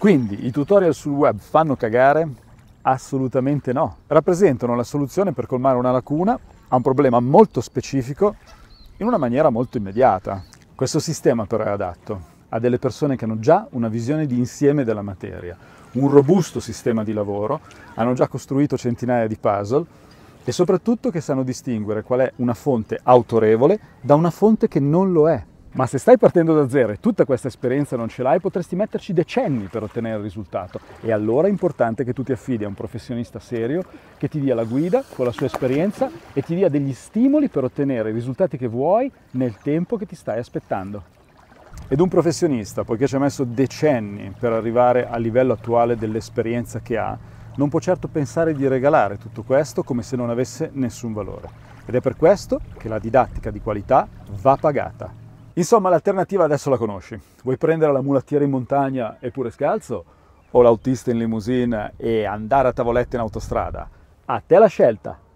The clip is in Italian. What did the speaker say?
Quindi i tutorial sul web fanno cagare? Assolutamente no. Rappresentano la soluzione per colmare una lacuna a un problema molto specifico in una maniera molto immediata. Questo sistema però è adatto a delle persone che hanno già una visione di insieme della materia, un robusto sistema di lavoro, hanno già costruito centinaia di puzzle e soprattutto che sanno distinguere qual è una fonte autorevole da una fonte che non lo è. Ma se stai partendo da zero e tutta questa esperienza non ce l'hai, potresti metterci decenni per ottenere il risultato. E allora è importante che tu ti affidi a un professionista serio che ti dia la guida con la sua esperienza e ti dia degli stimoli per ottenere i risultati che vuoi nel tempo che ti stai aspettando. Ed un professionista, poiché ci ha messo decenni per arrivare al livello attuale dell'esperienza che ha, non può certo pensare di regalare tutto questo come se non avesse nessun valore. Ed è per questo che la didattica di qualità va pagata. Insomma, l'alternativa adesso la conosci. Vuoi prendere la mulattiera in montagna e pure scalzo? O l'autista in limousine e andare a tavolette in autostrada? A te la scelta!